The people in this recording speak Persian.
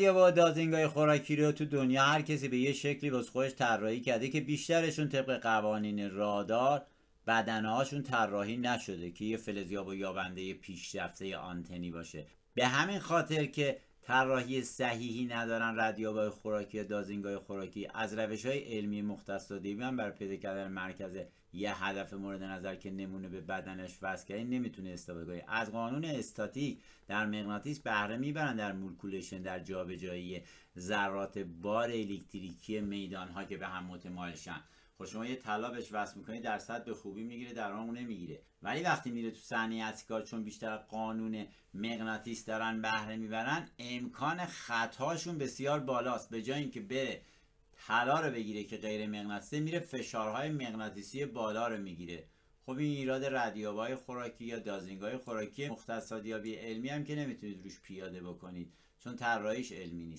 یا با دازینگای خوراکی رو تو دنیا هر کسی به یه شکلی باز خودش طراحی کرده که بیشترشون طبق قوانین رادار هاشون طراحی نشده که یه فلزیاب و یابنده پیشرفته آنتنی باشه به همین خاطر که طراحی صحیحی ندارن های خوراکی یا های خوراکی از روش های علمی مختص دادی من برای پیدا کردن مرکز یه هدف مورد نظر که نمونه به بدنش وصل نمیتونه استفاده کنه از قانون استاتیک در مغناطیس بهره میبرن در مولکولشن در جابجایی ذرات بار الکتریکی میدان ها که به هم متمایلشن خب شما یه طلا بهش وصل در صد به خوبی میگیره در اون نمیگیره ولی وقتی میره تو صحنه کار چون بیشتر قانون مغناطیس دارن بهره میبرن امکان خطاشون بسیار بالاست به جای اینکه بره طلا رو بگیره که غیر مغناطیسه میره فشارهای مغناطیسی بالا رو میگیره خب این ایراد ردیابهای خوراکی یا دازینگهای خوراکی مختصادیابی علمی هم که نمیتونید روش پیاده بکنید چون طراحیش علمی نیست